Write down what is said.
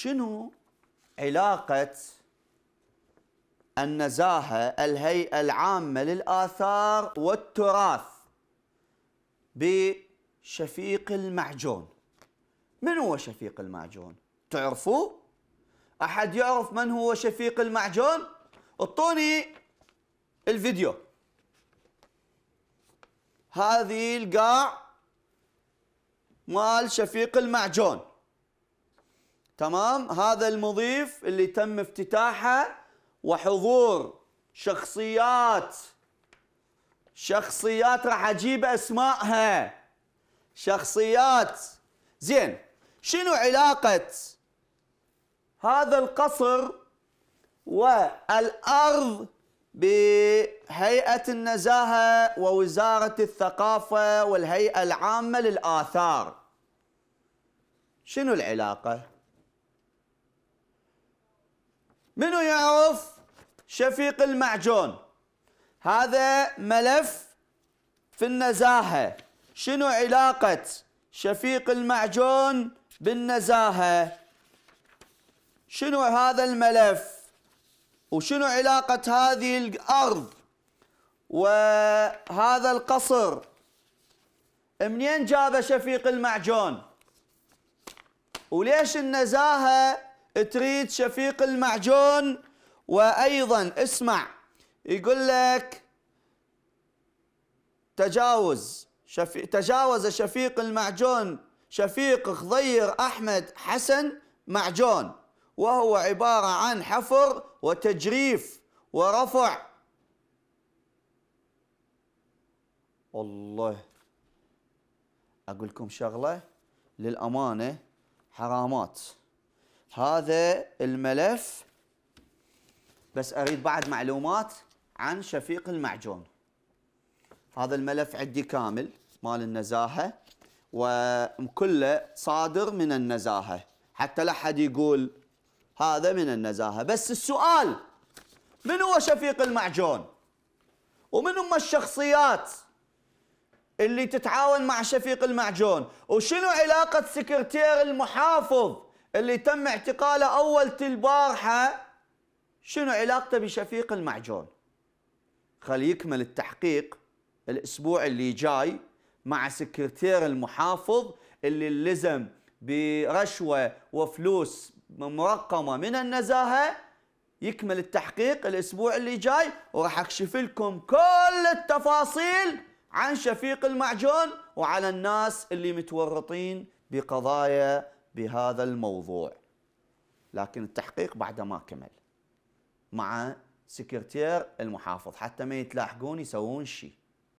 شنو علاقة النزاهة الهيئة العامة للآثار والتراث بشفيق المعجون من هو شفيق المعجون تعرفوه أحد يعرف من هو شفيق المعجون اعطوني الفيديو هذه القاع مال شفيق المعجون تمام هذا المضيف اللي تم افتتاحه وحضور شخصيات شخصيات راح اجيب اسمائها شخصيات زين شنو علاقة هذا القصر والأرض بهيئة النزاهة ووزارة الثقافة والهيئة العامة للآثار شنو العلاقة؟ منو يعرف شفيق المعجون هذا ملف في النزاهة شنو علاقة شفيق المعجون بالنزاهة شنو هذا الملف وشنو علاقة هذه الأرض وهذا القصر منين جابه شفيق المعجون وليش النزاهة تريد شفيق المعجون وأيضا اسمع يقول لك تجاوز شفي تجاوز شفيق المعجون شفيق خضير أحمد حسن معجون وهو عبارة عن حفر وتجريف ورفع الله أقول لكم شغلة للأمانة حرامات هذا الملف بس اريد بعد معلومات عن شفيق المعجون هذا الملف عندي كامل مال النزاهه وكله صادر من النزاهه حتى لا حد يقول هذا من النزاهه بس السؤال من هو شفيق المعجون ومن هم الشخصيات اللي تتعاون مع شفيق المعجون وشنو علاقه سكرتير المحافظ اللي تم اعتقاله أول البارحة شنو علاقته بشفيق المعجون خلي يكمل التحقيق الأسبوع اللي جاي مع سكرتير المحافظ اللي لزم برشوة وفلوس مرقمة من النزاهة يكمل التحقيق الأسبوع اللي جاي وراح أكشف لكم كل التفاصيل عن شفيق المعجون وعلى الناس اللي متورطين بقضايا بهذا الموضوع لكن التحقيق بعد ما كمل مع سكرتير المحافظ حتى ما يتلاحقون يسوون شيء